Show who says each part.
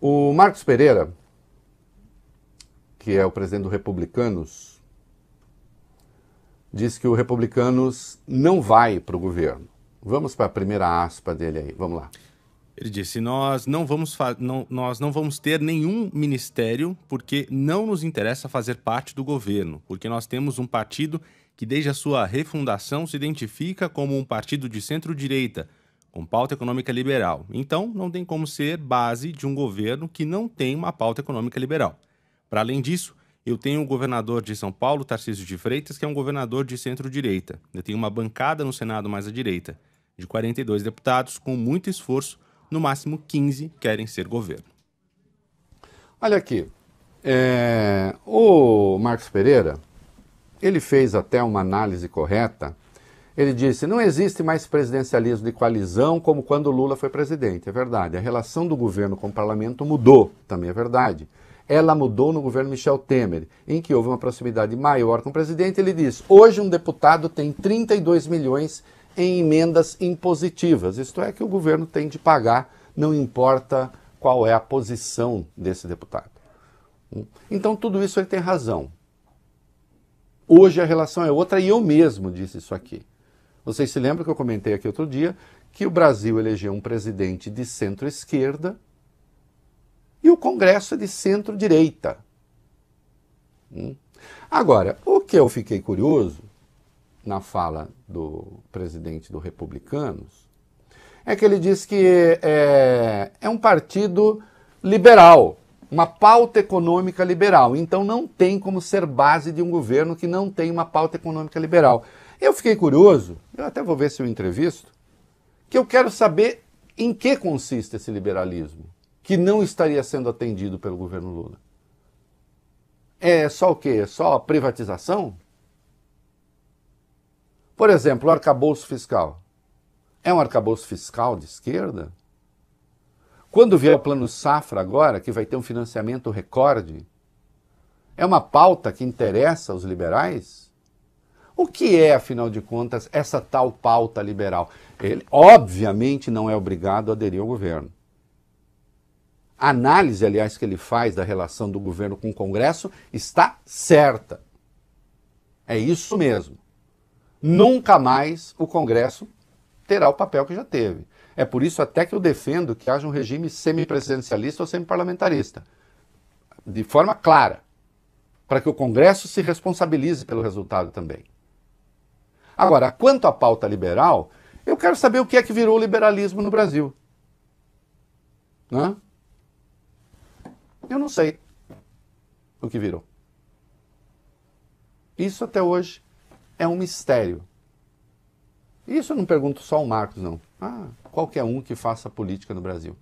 Speaker 1: O Marcos Pereira, que é o presidente do Republicanos, diz que o Republicanos não vai para o governo. Vamos para a primeira aspa dele aí, vamos lá.
Speaker 2: Ele disse: nós não, vamos não, nós não vamos ter nenhum ministério porque não nos interessa fazer parte do governo, porque nós temos um partido que, desde a sua refundação, se identifica como um partido de centro-direita, com pauta econômica liberal. Então, não tem como ser base de um governo que não tem uma pauta econômica liberal. Para além disso, eu tenho o governador de São Paulo, Tarcísio de Freitas, que é um governador de centro-direita. Eu tenho uma bancada no Senado mais à direita, de 42 deputados, com muito esforço, no máximo 15 querem ser governo.
Speaker 1: Olha aqui, é... o Marcos Pereira, ele fez até uma análise correta ele disse: não existe mais presidencialismo de coalizão como quando Lula foi presidente. É verdade. A relação do governo com o parlamento mudou, também é verdade. Ela mudou no governo Michel Temer, em que houve uma proximidade maior com o presidente. Ele diz: hoje um deputado tem 32 milhões em emendas impositivas, isto é, que o governo tem de pagar, não importa qual é a posição desse deputado. Hum. Então, tudo isso ele tem razão. Hoje a relação é outra e eu mesmo disse isso aqui. Vocês se lembram que eu comentei aqui outro dia que o Brasil elegeu um presidente de centro-esquerda e o Congresso é de centro-direita. Hum? Agora, o que eu fiquei curioso na fala do presidente do Republicanos é que ele diz que é, é um partido liberal, uma pauta econômica liberal. Então não tem como ser base de um governo que não tem uma pauta econômica liberal. Eu fiquei curioso, eu até vou ver se eu entrevisto, que eu quero saber em que consiste esse liberalismo que não estaria sendo atendido pelo governo Lula. É só o quê? É só privatização? Por exemplo, o arcabouço fiscal. É um arcabouço fiscal de esquerda? Quando vier o plano Safra agora, que vai ter um financiamento recorde, é uma pauta que interessa aos liberais? O que é, afinal de contas, essa tal pauta liberal? Ele, obviamente, não é obrigado a aderir ao governo. A análise, aliás, que ele faz da relação do governo com o Congresso está certa. É isso mesmo. Nunca mais o Congresso terá o papel que já teve. É por isso até que eu defendo que haja um regime semipresidencialista ou semiparlamentarista, de forma clara, para que o Congresso se responsabilize pelo resultado também. Agora, quanto à pauta liberal, eu quero saber o que é que virou o liberalismo no Brasil. Né? Eu não sei o que virou. Isso até hoje é um mistério. Isso eu não pergunto só ao Marcos, não. Ah, qualquer um que faça política no Brasil.